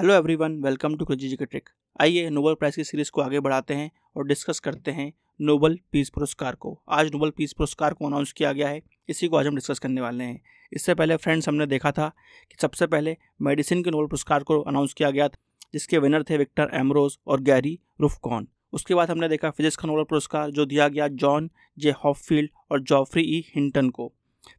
hello everyone welcome to crazy G trick आइए Nobel prize की series को आगे बढ़ाते हैं और डिस्कस करते हैं नोबल पीस पुरस्कार को आज नोबल पीस पुरस्कार को अनाउंस किया गया है इसी को आज हम डिस्कस करने वाले हैं इससे पहले फ्रेंड्स हमने देखा था कि सबसे पहले मेडिसिन के नोबल पुरस्कार को अनाउंस किया गया था जिसके विनर थे विक्टर एमरोज और गैरी रूफकॉन उसके बाद हमने देखा फिजिक्स का नोबल पुरस्कार जो दिया गया जॉन जे हॉफफील्ड और जॉफ्री ई हिंटन को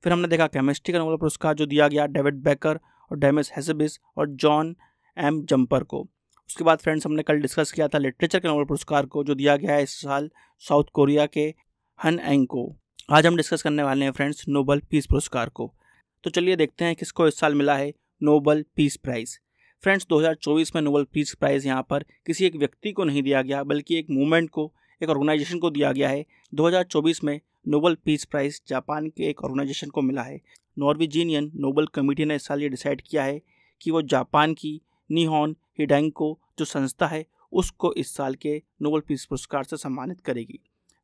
फिर हमने देखा केमिस्ट्री का नोबल पुरस्कार जो दिया गया डेविड बेकर और डेमिस हेसबिस और जॉन एम जम्पर को उसके बाद फ्रेंड्स हमने कल डिस्कस किया था लिटरेचर के नोबल पुरस्कार को जो दिया गया है इस साल साउथ कोरिया के हन एंग को आज हम डिस्कस करने वाले हैं फ्रेंड्स नोबल पीस पुरस्कार को तो चलिए देखते हैं किसको इस साल मिला है नोबल पीस प्राइज़ फ्रेंड्स 2024 में नोबल पीस प्राइज़ यहाँ पर किसी एक व्यक्ति को नहीं दिया गया बल्कि एक मूवमेंट को एक ऑर्गेनाइजेशन को दिया गया है 2024 में नोबल पीस प्राइज़ जापान के एक ऑर्गेनाइजेशन को मिला है नॉर्वेजीनियन नोबल कमेटी ने इस साल ये डिसाइड किया है कि वो जापान की निहॉन हिडेंको जो संस्था है उसको इस साल के नोबल पीस पुरस्कार से सम्मानित करेगी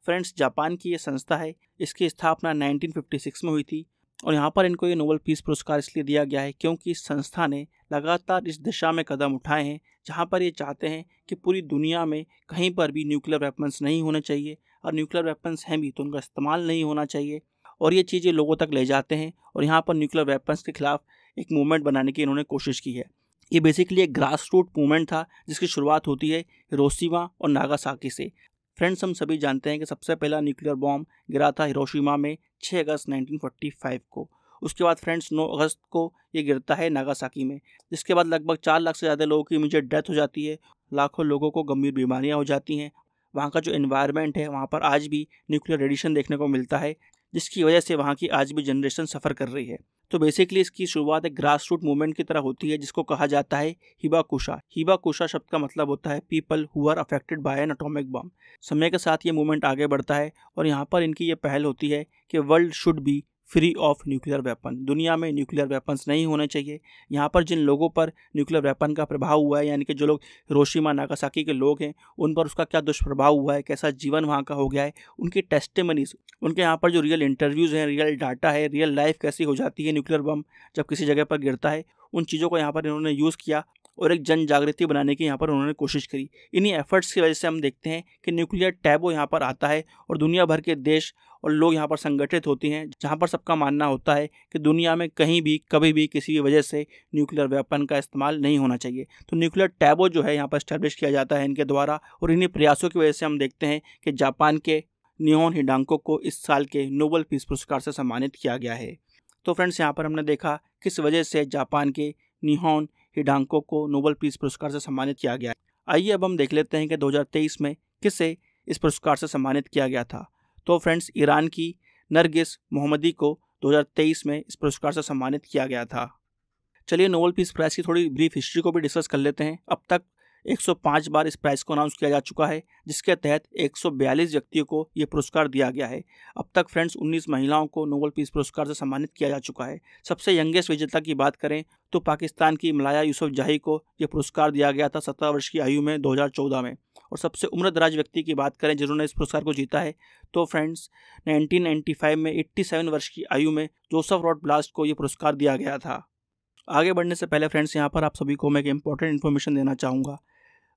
फ्रेंड्स जापान की ये संस्था है इसकी स्थापना 1956 में हुई थी और यहाँ पर इनको ये नोबल पीस पुरस्कार इसलिए दिया गया है क्योंकि इस संस्था ने लगातार इस दिशा में कदम उठाए हैं जहाँ पर ये चाहते हैं कि पूरी दुनिया में कहीं पर भी न्यूक्लियर वेपन्स नहीं होने चाहिए और न्यूक्लियर वेपन्स हैं भी तो उनका इस्तेमाल नहीं होना चाहिए और ये चीज़ें लोगों तक ले जाते हैं और यहाँ पर न्यूक्लियर वेपन्स के खिलाफ एक मूवमेंट बनाने की इन्होंने कोशिश की है ये बेसिकली एक ग्रास रूट मूवमेंट था जिसकी शुरुआत होती है हिरोशिमा और नागासाकी से फ्रेंड्स हम सभी जानते हैं कि सबसे पहला न्यूक्लियर बॉम्ब गिरा था हिरोशिमा में 6 अगस्त 1945 को उसके बाद फ्रेंड्स 9 अगस्त को ये गिरता है नागासाकी में जिसके बाद लगभग चार लाख से ज़्यादा लोगों की इमीजिएट डेथ हो जाती है लाखों लोगों को गंभीर बीमारियाँ हो जाती हैं वहाँ का जो इन्वायरमेंट है वहाँ पर आज भी न्यूक्लियर रेडिएशन देखने को मिलता है जिसकी वजह से वहाँ की आज भी जनरेशन सफ़र कर रही है तो बेसिकली इसकी शुरुआत एक ग्रास रूट मूवमेंट की तरह होती है जिसको कहा जाता है हिबा कुशा हिबा कुशा शब्द का मतलब होता है people who are affected by an atomic bomb समय के साथ ये मूवमेंट आगे बढ़ता है और यहाँ पर इनकी ये पहल होती है कि world should be free of nuclear weapon दुनिया में न्यूक्लियर वेपन्स नहीं होने चाहिए यहाँ पर जिन लोगों पर न्यूक्लियर वेपन का प्रभाव हुआ है यानी कि जो लोग रोशिमा नागासाकी के लोग हैं उन पर उसका क्या दुष्प्रभाव हुआ है कैसा जीवन वहाँ का हो गया है उनकी टेस्टमनीज उनके यहाँ पर जो रियल इंटरव्यूज़ हैं रियल डाटा है रियल लाइफ कैसी हो जाती है न्यूक्लियर बम जब किसी जगह पर गिरता है उन चीज़ों को यहाँ पर इन्होंने यूज़ किया और एक जन जागृति बनाने की यहाँ पर उन्होंने कोशिश करी इन्हीं एफर्ट्स की वजह से हम देखते हैं कि न्यूक्लियर टैबो यहाँ पर आता है और दुनिया भर के देश और लोग यहाँ पर संगठित होते हैं जहाँ पर सबका मानना होता है कि दुनिया में कहीं भी कभी भी किसी भी वजह से न्यूक्लियर वेपन का इस्तेमाल नहीं होना चाहिए तो न्यूक्लियर टैबो जो है यहाँ पर स्टैब्लिश किया जाता है इनके द्वारा और इन्हीं प्रयासों की वजह से हम देखते हैं कि जापान के निहोन हिडांको को इस साल के नोबल पीस पुरस्कार से सम्मानित किया गया है तो फ्रेंड्स यहाँ पर हमने देखा किस वजह से जापान के निहोन हिडांको को नोबल पीस पुरस्कार से सम्मानित किया गया आइए अब हम देख लेते हैं कि 2023 में किसे इस पुरस्कार से सम्मानित किया गया था तो फ्रेंड्स ईरान की नरगिस मोहम्मदी को 2023 में इस पुरस्कार से सम्मानित किया गया था चलिए नोबल पीस प्राइज़ की थोड़ी ब्रीफ हिस्ट्री को भी डिस्कस कर लेते हैं अब तक 105 बार इस प्राइज को अनाउंस किया जा चुका है जिसके तहत 142 व्यक्तियों को ये पुरस्कार दिया गया है अब तक फ्रेंड्स 19 महिलाओं को नोबल पीस पुरस्कार से सम्मानित किया जा चुका है सबसे यंगेस्ट विजेता की बात करें तो पाकिस्तान की मलाया यूसुफ जाही को यह पुरस्कार दिया गया था सत्रह वर्ष की आयु में 2014 में और सबसे उम्रदराज व्यक्ति की बात करें जिन्होंने इस पुरस्कार को जीता है तो फ्रेंड्स 1995 में 87 वर्ष की आयु में जोसफ रॉड ब्लास्ट को यह पुरस्कार दिया गया था आगे बढ़ने से पहले फ्रेंड्स यहाँ पर आप सभी को मैं एक इंपॉर्टेंट इन्फॉर्मेशन देना चाहूँगा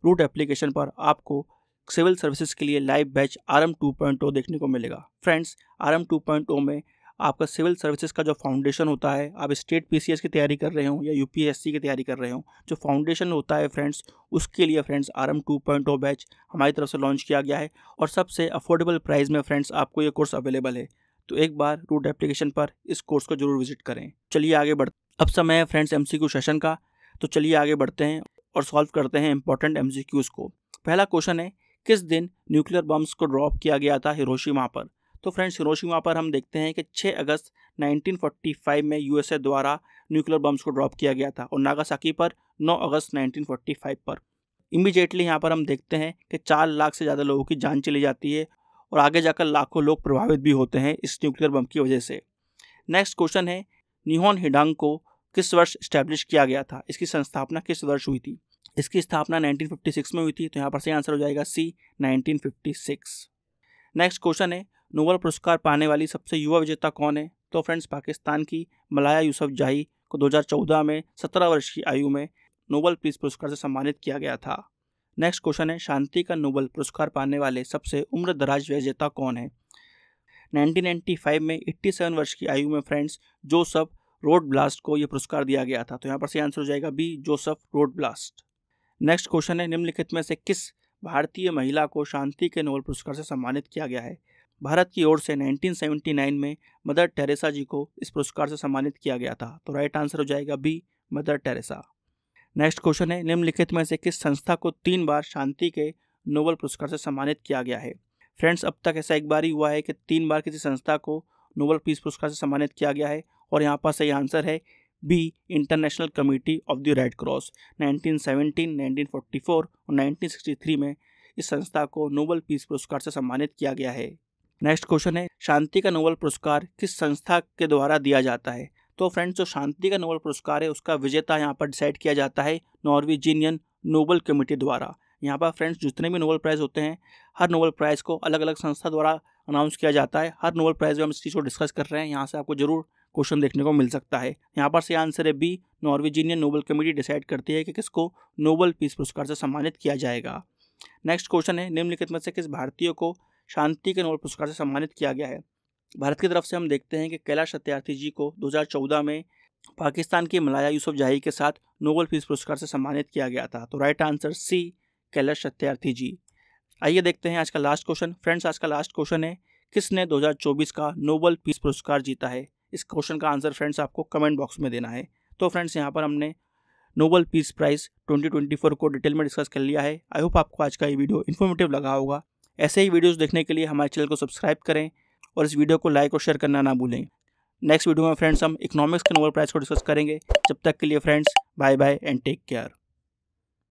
रूट एप्लीकेशन पर आपको सिविल सर्विसेज के लिए live batch R M two point O देखने को मिलेगा friends R M two point O में आपका सिविल सर्विसेज का जो फाउंडेशन होता है आप स्टेट पीसीएस की तैयारी कर रहे हो या यूपीएससी की तैयारी कर रहे हो जो फाउंडेशन होता है फ्रेंड्स उसके लिए friends R M two point O batch हमारी तरफ से लॉन्च किया गया है और सबसे अफोर्डेबल प्राइस में फ्रेंड्स आपको ये कोर्स अवेलेबल है तो एक बार रूट एप्लीकेशन पर इस कोर्स को जरूर विजिट करें चलिए आगे बढ़ अब समय है फ्रेंड्स एम सेशन का तो चलिए आगे बढ़ते हैं और सॉल्व करते हैं इंपॉर्टेंट एम को पहला क्वेश्चन है किस दिन न्यूक्लियर बम्ब्स को ड्रॉप किया गया था हिरोशिमा पर तो फ्रेंड्स हिरोशिमा पर हम देखते हैं कि 6 अगस्त 1945 में यूएसए द्वारा न्यूक्लियर बम्स को ड्रॉप किया गया था और नागासाकी पर 9 अगस्त 1945 पर इमीजिएटली यहाँ पर हम देखते हैं कि चार लाख से ज़्यादा लोगों की जान चली जाती है और आगे जाकर लाखों लोग प्रभावित भी होते हैं इस न्यूक्लियर बम की वजह से नेक्स्ट क्वेश्चन है निहोन हिडांग को किस वर्ष स्टैब्लिश किया गया था इसकी संस्थापना किस वर्ष हुई थी इसकी स्थापना 1956 में हुई थी तो यहाँ पर सही आंसर हो जाएगा सी 1956 नेक्स्ट क्वेश्चन है नोबल पुरस्कार पाने वाली सबसे युवा विजेता कौन है तो फ्रेंड्स पाकिस्तान की मलाया यूसुफ जाही को 2014 में 17 वर्ष की आयु में नोबल पीस पुरस्कार से सम्मानित किया गया था नेक्स्ट क्वेश्चन है शांति का नोबल पुरस्कार पाने वाले सबसे उम्र दराज विजेता कौन है 1995 में 87 वर्ष की आयु में फ्रेंड्स जोसफ रोड ब्लास्ट को यह पुरस्कार दिया गया था तो यहाँ पर सही आंसर हो जाएगा B Joseph Rotblat next question है निम्नलिखित में से किस भारतीय महिला को शांति के नोबल पुरस्कार से सम्मानित किया गया है भारत की ओर से 1979 में मदर टेरेसा जी को इस पुरस्कार से सम्मानित किया गया था तो राइट आंसर हो जाएगा B Mother Teresa next question है निम्नलिखित में से किस संस्था को तीन बार शांति के नोबल पुरस्कार से सम्मानित किया गया है फ्रेंड्स अब तक ऐसा एक बार ही हुआ है कि तीन बार किसी संस्था को नोबल पीस पुरस्कार से सम्मानित किया गया है और यहाँ पर सही आंसर है B international committee of the Red Cross 1917, 1944 और 1963 में इस संस्था को नोबल पीस पुरस्कार से सम्मानित किया गया है नेक्स्ट क्वेश्चन है शांति का नोबल पुरस्कार किस संस्था के द्वारा दिया जाता है तो फ्रेंड्स जो शांति का नोबल पुरस्कार है उसका विजेता यहाँ पर डिसाइड किया जाता है नॉर्वेजिनियन नोबल कमेटी द्वारा यहाँ पर फ्रेंड्स जितने भी नोबल प्राइज़ होते हैं हर नोबल प्राइज़ को अलग अलग संस्था द्वारा अनाउंस किया जाता है हर नोबल प्राइज़ में हम इस चीज़ को डिस्कस कर रहे हैं यहाँ से आपको जरूर क्वेश्चन देखने को मिल सकता है यहाँ पर से आंसर है B Norwegian Nobel committee decide करती है कि किसको नोबल पीस पुरस्कार से सम्मानित किया जाएगा नेक्स्ट क्वेश्चन है निम्नलिखित में से किस भारतीय को शांति के नोबल पुरस्कार से सम्मानित किया गया है भारत की तरफ से हम देखते हैं कि कैलाश सत्यार्थी जी को 2014 में पाकिस्तान के मलाया यूसुफ जाही के साथ नोबल पीस पुरस्कार से सम्मानित किया गया था तो right answer C Kailash Satyarthi ji आइए देखते हैं आज का लास्ट क्वेश्चन फ्रेंड्स आज का लास्ट क्वेश्चन है किसने 2024 का नोबल पीस पुरस्कार जीता है इस क्वेश्चन का आंसर फ्रेंड्स आपको कमेंट बॉक्स में देना है तो फ्रेंड्स यहाँ पर हमने नोबल पीस प्राइस 2024 को डिटेल में डिस्कस कर लिया है आई होप आपको आज का ये वीडियो इन्फॉर्मेटिव लगा होगा ऐसे ही वीडियोस देखने के लिए हमारे चैनल को सब्सक्राइब करें और इस वीडियो को लाइक और शेयर करना ना भूलें नेक्स्ट वीडियो में फ्रेंड्स हम इकोनॉमिक्स के नोबल प्राइज़ को डिस्कस करेंगे जब तक के लिए friends bye bye and take care